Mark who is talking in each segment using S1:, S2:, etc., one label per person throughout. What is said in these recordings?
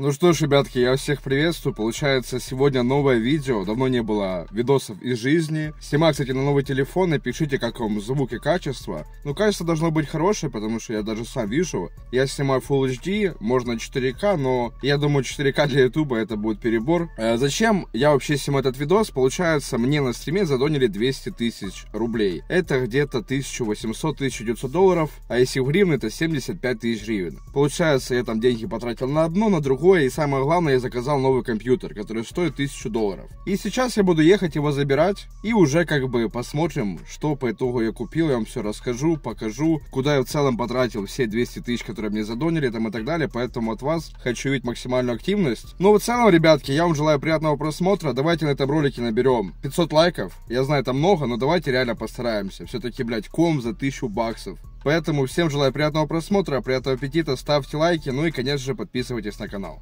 S1: Ну что ж, ребятки, я всех приветствую. Получается, сегодня новое видео. Давно не было видосов из жизни. Снимаю, кстати, на новый телефон. И пишите, как вам звук и качество. Ну, качество должно быть хорошее, потому что я даже сам вижу. Я снимаю Full HD, можно 4К, но я думаю, 4К для YouTube это будет перебор. Э, зачем я вообще снимаю этот видос? Получается, мне на стриме задонили 200 тысяч рублей. Это где-то 1800-1900 долларов. А если в гривны, это 75 тысяч гривен. Получается, я там деньги потратил на одно, на другое другое и самое главное, я заказал новый компьютер, который стоит 1000 долларов. И сейчас я буду ехать его забирать и уже как бы посмотрим, что по итогу я купил, я вам все расскажу, покажу, куда я в целом потратил все 200 тысяч, которые мне задонили там и так далее, поэтому от вас хочу видеть максимальную активность. Ну, в целом, ребятки, я вам желаю приятного просмотра, давайте на этом ролике наберем 500 лайков, я знаю, это много, но давайте реально постараемся, все-таки, блядь, ком за 1000 баксов, Поэтому всем желаю приятного просмотра, приятного аппетита, ставьте лайки, ну и, конечно же, подписывайтесь на канал.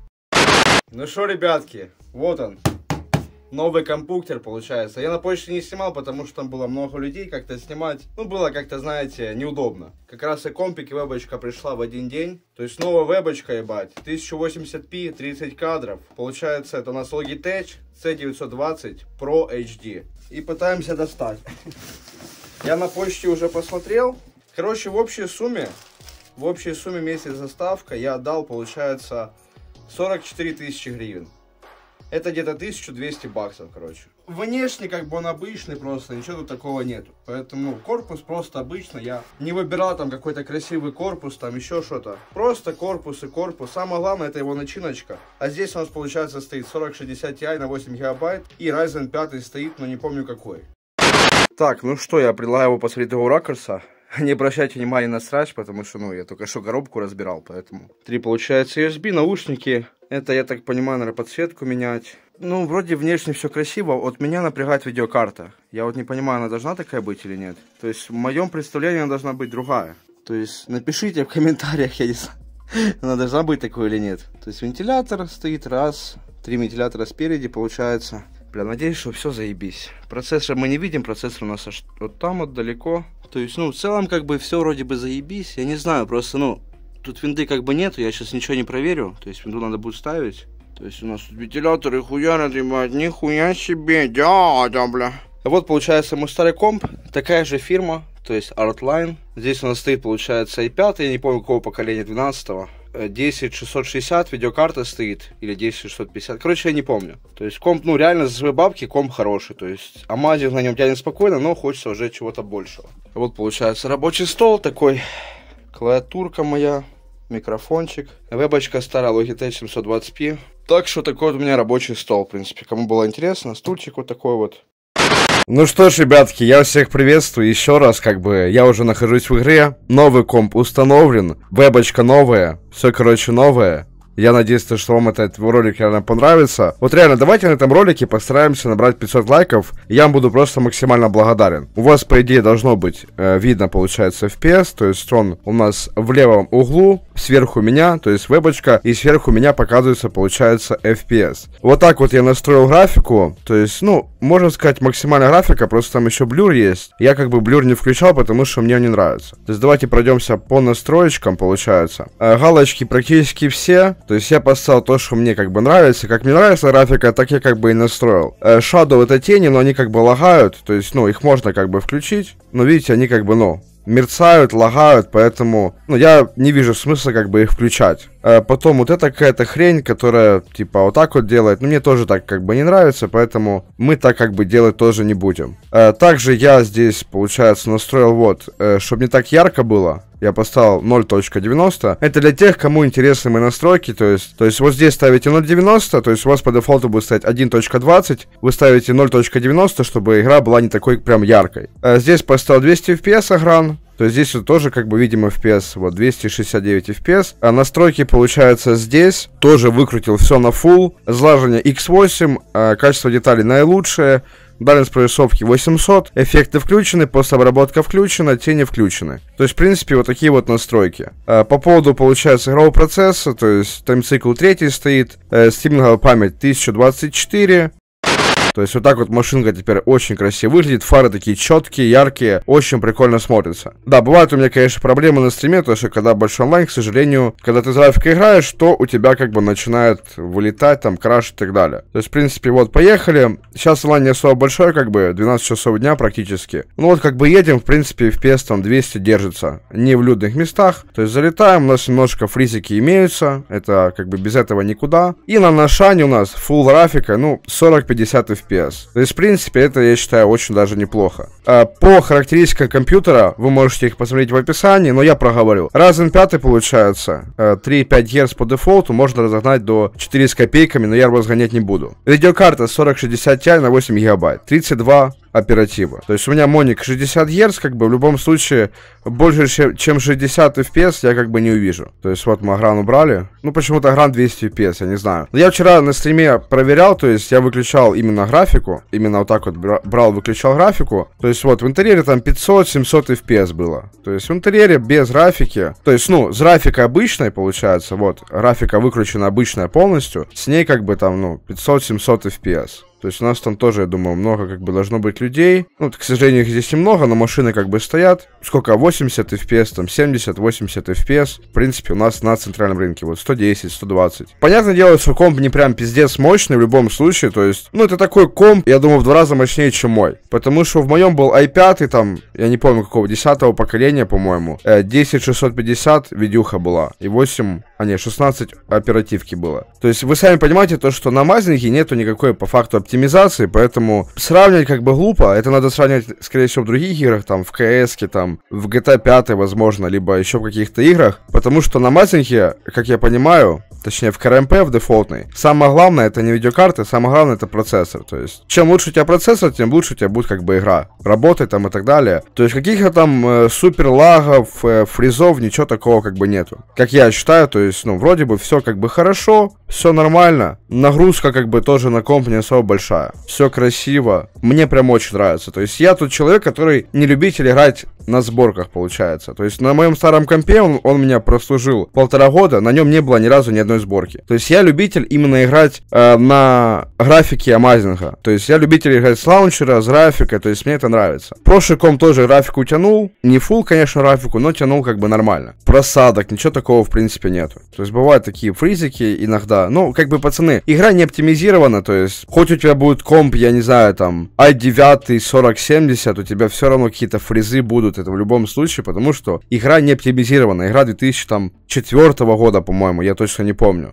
S1: Ну что, ребятки, вот он, новый компьютер получается. Я на почте не снимал, потому что там было много людей, как-то снимать, ну, было как-то, знаете, неудобно. Как раз и компик, и вебочка пришла в один день. То есть новая вебочка, ебать, 1080p, 30 кадров. Получается, это у нас Logitech C920 Pro HD. И пытаемся достать. Я на почте уже посмотрел, Короче, в общей сумме, в общей сумме месяц заставка я отдал, получается, 44 тысячи гривен. Это где-то 1200 баксов, короче. Внешне как бы он обычный просто, ничего тут такого нету. Поэтому корпус просто обычно. Я не выбирал там какой-то красивый корпус, там еще что-то. Просто корпус и корпус. Самое главное это его начиночка. А здесь у нас получается стоит 4060 Ti на 8 гигабайт. И Ryzen 5 стоит, но не помню какой. Так, ну что, я предлагаю его посмотреть его ракурса. не обращайте внимания на срач, потому что, ну, я только что коробку разбирал, поэтому. Три, получается, USB, наушники. Это, я так понимаю, наверное, подсветку менять. Ну, вроде внешне все красиво, от меня напрягает видеокарта. Я вот не понимаю, она должна такая быть или нет. То есть, в моем представлении она должна быть другая. То есть, напишите в комментариях, я не знаю, она должна быть такой или нет. То есть, вентилятор стоит раз, три вентилятора спереди, получается. Бля, надеюсь, что все заебись. Процессор мы не видим, процессор у нас аж вот там вот далеко. То есть, ну, в целом, как бы, все вроде бы заебись. Я не знаю, просто, ну, тут винды как бы нету, я сейчас ничего не проверю. То есть, винду надо будет ставить. То есть, у нас тут вентиляторы хуярят, ебать, нихуя себе, дядя, бля. А Вот, получается, мой старый комп, такая же фирма, то есть Artline. Здесь у нас стоит, получается, i5, я не помню, какого поколения, 12 -го. 10660 видеокарта стоит, или 10650, короче, я не помню. То есть комп, ну, реально за свои бабки комп хороший, то есть амазинг на нем тянет спокойно, но хочется уже чего-то большего. Вот получается рабочий стол такой, клавиатурка моя, микрофончик, вебочка старая Logitech 720p. Так что такой вот у меня рабочий стол, в принципе, кому было интересно, стульчик вот такой вот. Ну что ж, ребятки, я всех приветствую еще раз, как бы, я уже нахожусь в игре, новый комп установлен, вебочка новая, все, короче, новое. Я надеюсь, что вам этот ролик реально понравится. Вот реально, давайте на этом ролике постараемся набрать 500 лайков. Я вам буду просто максимально благодарен. У вас, по идее, должно быть э, видно, получается, FPS. То есть он у нас в левом углу сверху меня, то есть вебочка, и сверху меня показывается, получается, FPS. Вот так вот я настроил графику, то есть, ну, можно сказать, максимальная графика, просто там еще блюр есть. Я как бы блюр не включал, потому что мне он не нравится. То есть давайте пройдемся по настроечкам, получается. Э, галочки практически все, то есть я поставил то, что мне как бы нравится. Как мне нравится графика, так я как бы и настроил. Э, shadow это тени, но они как бы лагают, то есть, ну, их можно как бы включить, но видите, они как бы, ну, мерцают, лагают, поэтому ну, я не вижу смысла как бы их включать. А потом вот эта какая-то хрень, которая типа вот так вот делает, ну мне тоже так как бы не нравится, поэтому мы так как бы делать тоже не будем. А также я здесь, получается, настроил вот, э, чтобы не так ярко было, я поставил 0.90. Это для тех, кому интересны мои настройки, то есть, то есть вот здесь ставите 0.90, то есть у вас по дефолту будет стоять 1.20, вы ставите 0.90, чтобы игра была не такой прям яркой. А здесь поставил 200 FPS экран, то есть здесь вот тоже как бы видимо FPS, вот 269 FPS. А настройки получаются здесь, тоже выкрутил все на full, злажение X8, а качество деталей наилучшее, Баланс прорисовки 800, эффекты включены, постобработка включена, тени включены. То есть, в принципе, вот такие вот настройки. А, по поводу, получается, игрового процесса, то есть, таймцикл 3 стоит, стриминговая память 1024, то есть вот так вот машинка теперь очень красиво выглядит, фары такие четкие, яркие, очень прикольно смотрится. Да, бывают у меня, конечно, проблемы на стриме, то что когда большой онлайн, к сожалению, когда ты с графикой играешь, то у тебя как бы начинает вылетать, там, краш и так далее. То есть, в принципе, вот, поехали. Сейчас онлайн не особо большой, как бы, 12 часов дня практически. Ну вот, как бы едем, в принципе, FPS там 200 держится. Не в людных местах. То есть, залетаем, у нас немножко фризики имеются. Это, как бы, без этого никуда. И на нашане у нас full графика, ну, 40-50 FPS. FPS. То есть, в принципе, это, я считаю, очень даже неплохо. А, по характеристикам компьютера, вы можете их посмотреть в описании, но я проговорю. Ryzen 5 получается, 3,5 э, Гц по дефолту, можно разогнать до 4 с копейками, но я разгонять не буду. Видеокарта 4060 Ti на 8 гигабайт, 32 оператива. То есть у меня моник 60 Гц, как бы в любом случае больше, чем 60 FPS я как бы не увижу. То есть вот мы гран убрали. Ну почему-то гран 200 FPS, я не знаю. Но я вчера на стриме проверял, то есть я выключал именно графику. Именно вот так вот брал, выключал графику. То есть вот в интерьере там 500-700 FPS было. То есть в интерьере без графики. То есть ну с графикой обычной получается. Вот графика выключена обычная полностью. С ней как бы там ну 500-700 FPS. То есть у нас там тоже, я думаю, много как бы должно быть людей. Ну, вот, к сожалению, их здесь немного, но машины как бы стоят. Сколько? 80 FPS, там 70, 80 FPS. В принципе, у нас на центральном рынке вот 110, 120. Понятное дело, что комп не прям пиздец мощный в любом случае. То есть, ну, это такой комп, я думаю, в два раза мощнее, чем мой. Потому что в моем был i5, там, я не помню какого, 10 поколения, по-моему. 10650 э, видюха была. И 8, а не, 16 оперативки было. То есть, вы сами понимаете то, что на Мазнике нету никакой по факту оптимизации, поэтому сравнивать как бы глупо. А это надо сравнивать, скорее всего, в других играх, там, в CS, там, в GTA 5, а возможно, либо еще в каких-то играх. Потому что на массинге, как я понимаю, точнее в КРМП, в дефолтный. Самое главное это не видеокарты, самое главное это процессор. То есть чем лучше у тебя процессор, тем лучше у тебя будет как бы игра. работать там и так далее. То есть каких-то там э, супер лагов, э, фризов, ничего такого как бы нету. Как я считаю, то есть ну вроде бы все как бы хорошо, все нормально. Нагрузка как бы тоже на комп не особо большая. Все красиво. Мне прям очень нравится. То есть я тот человек, который не любитель играть на сборках, получается. То есть на моем старом компе он, он меня прослужил полтора года, на нем не было ни разу ни одной сборки. То есть я любитель именно играть э, на графике амазинга. То есть я любитель играть с лаунчера, с графикой, то есть мне это нравится. Прошлый комп тоже графику тянул, не фул, конечно, графику, но тянул как бы нормально. Просадок, ничего такого в принципе нету. То есть бывают такие фризики иногда. Ну, как бы, пацаны, игра не оптимизирована, то есть хоть у тебя будет комп, я не знаю, там, i9 4070, у тебя все равно какие-то фризы будут, сделают это в любом случае, потому что игра не оптимизирована. Игра 2004 года, по-моему, я точно не помню.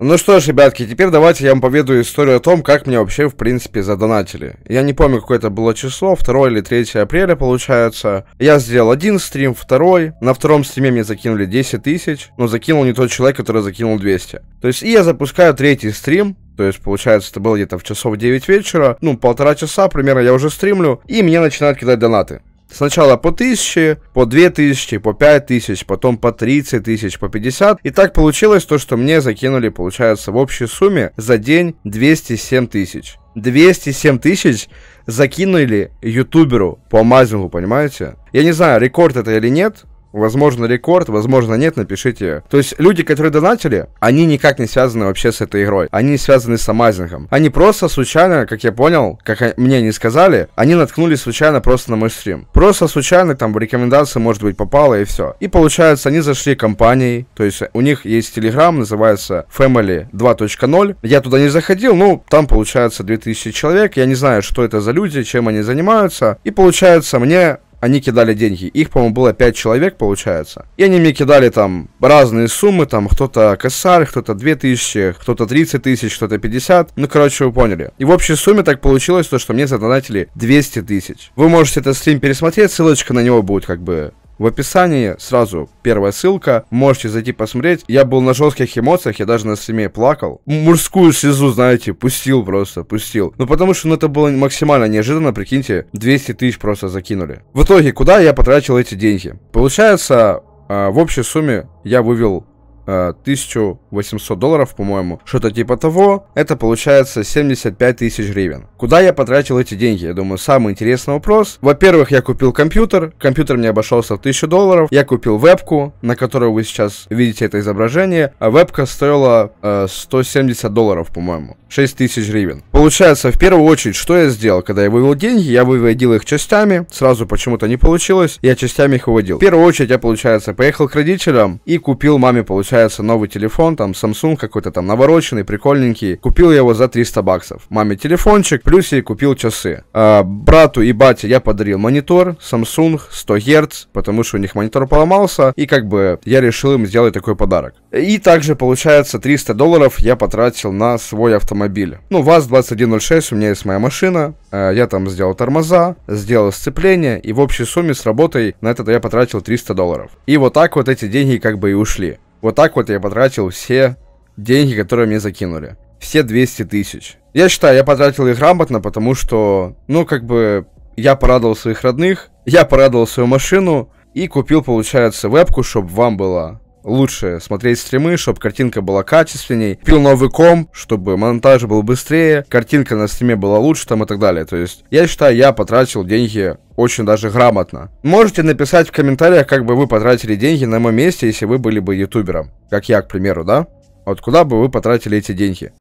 S1: Ну что ж, ребятки, теперь давайте я вам поведаю историю о том, как мне вообще, в принципе, задонатили. Я не помню, какое это было число, 2 или 3 апреля, получается. Я сделал один стрим, второй. На втором стриме мне закинули 10 тысяч, но закинул не тот человек, который закинул 200. То есть, и я запускаю третий стрим, то есть, получается, это было где-то в часов 9 вечера, ну, полтора часа примерно я уже стримлю, и мне начинают кидать донаты. Сначала по 1000, по 2000, по 5000, потом по 30 тысяч, по 50. И так получилось то, что мне закинули, получается, в общей сумме за день 207 тысяч. 207 тысяч закинули ютуберу по мазингу, понимаете? Я не знаю, рекорд это или нет, Возможно, рекорд, возможно, нет, напишите. То есть люди, которые донатили, они никак не связаны вообще с этой игрой. Они связаны с Амазингом. Они просто случайно, как я понял, как мне не сказали, они наткнулись случайно просто на мой стрим. Просто случайно там в рекомендации, может быть, попало и все. И получается, они зашли компанией, то есть у них есть телеграм, называется Family 2.0. Я туда не заходил, ну, там получается 2000 человек, я не знаю, что это за люди, чем они занимаются. И получается, мне они кидали деньги. Их, по-моему, было 5 человек, получается. И они мне кидали там разные суммы, там кто-то косарь, кто-то 2000, кто-то 30 тысяч, кто-то 50. Ну, короче, вы поняли. И в общей сумме так получилось, то, что мне задонатили 200 тысяч. Вы можете этот стрим пересмотреть, ссылочка на него будет как бы в описании сразу первая ссылка. Можете зайти посмотреть. Я был на жестких эмоциях, я даже на стриме плакал. Мужскую слезу, знаете, пустил просто, пустил. Ну потому что ну, это было максимально неожиданно, прикиньте, 200 тысяч просто закинули. В итоге, куда я потратил эти деньги? Получается, а, в общей сумме я вывел 1800 долларов, по-моему, что-то типа того, это получается 75 тысяч гривен. Куда я потратил эти деньги? Я думаю, самый интересный вопрос. Во-первых, я купил компьютер, компьютер мне обошелся в 1000 долларов, я купил вебку, на которую вы сейчас видите это изображение, а вебка стоила э, 170 долларов, по-моему, 6 тысяч гривен. Получается, в первую очередь, что я сделал, когда я вывел деньги, я выводил их частями, сразу почему-то не получилось, я частями их выводил. В первую очередь я, получается, поехал к родителям и купил маме, получается, получается новый телефон, там Samsung какой-то там навороченный, прикольненький. Купил я его за 300 баксов. Маме телефончик, плюс ей купил часы. А, брату и бате я подарил монитор Samsung 100 Гц, потому что у них монитор поломался, и как бы я решил им сделать такой подарок. И также получается 300 долларов я потратил на свой автомобиль. Ну, ВАЗ-2106, у меня есть моя машина, а, я там сделал тормоза, сделал сцепление, и в общей сумме с работой на это я потратил 300 долларов. И вот так вот эти деньги как бы и ушли. Вот так вот я потратил все деньги, которые мне закинули. Все 200 тысяч. Я считаю, я потратил их грамотно, потому что, ну, как бы, я порадовал своих родных, я порадовал свою машину и купил, получается, вебку, чтобы вам было лучше смотреть стримы, чтобы картинка была качественней. Пил новый ком, чтобы монтаж был быстрее, картинка на стриме была лучше там и так далее. То есть, я считаю, я потратил деньги очень даже грамотно. Можете написать в комментариях, как бы вы потратили деньги на моем месте, если вы были бы ютубером. Как я, к примеру, да? Вот куда бы вы потратили эти деньги?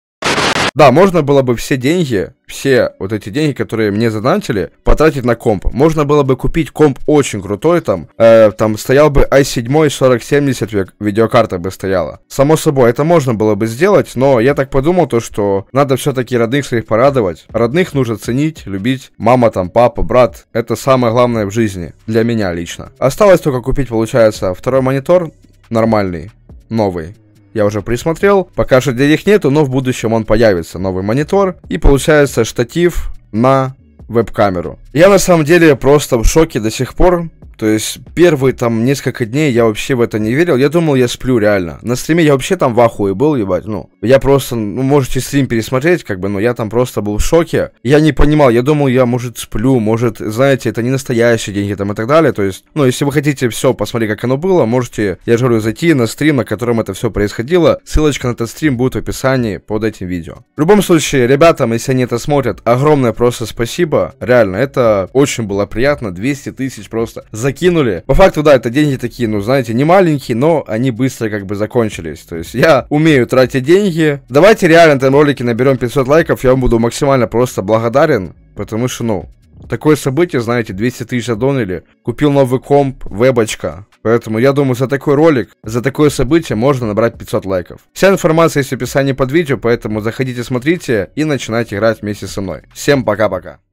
S1: Да, можно было бы все деньги, все вот эти деньги, которые мне задонатили, потратить на комп. Можно было бы купить комп очень крутой там. Э, там стоял бы i7 4070 видеокарта бы стояла. Само собой, это можно было бы сделать, но я так подумал то, что надо все-таки родных своих порадовать. Родных нужно ценить, любить. Мама там, папа, брат. Это самое главное в жизни. Для меня лично. Осталось только купить, получается, второй монитор нормальный, новый я уже присмотрел. Пока что для них нету, но в будущем он появится, новый монитор. И получается штатив на веб-камеру. Я на самом деле просто в шоке до сих пор, то есть первые там несколько дней я вообще в это не верил. Я думал, я сплю реально. На стриме я вообще там в ахуе был, ебать. Ну, я просто, ну, можете стрим пересмотреть, как бы, но я там просто был в шоке. Я не понимал, я думал, я, может, сплю, может, знаете, это не настоящие деньги там и так далее. То есть, ну, если вы хотите все посмотреть, как оно было, можете, я же говорю, зайти на стрим, на котором это все происходило. Ссылочка на этот стрим будет в описании под этим видео. В любом случае, ребятам, если они это смотрят, огромное просто спасибо. Реально, это очень было приятно. 200 тысяч просто за закинули. По факту, да, это деньги такие, ну, знаете, не маленькие, но они быстро как бы закончились. То есть я умею тратить деньги. Давайте реально там ролики наберем 500 лайков, я вам буду максимально просто благодарен, потому что, ну, Такое событие, знаете, 200 тысяч задонили. Купил новый комп, вебочка. Поэтому я думаю, за такой ролик, за такое событие можно набрать 500 лайков. Вся информация есть в описании под видео, поэтому заходите, смотрите и начинайте играть вместе со мной. Всем пока-пока.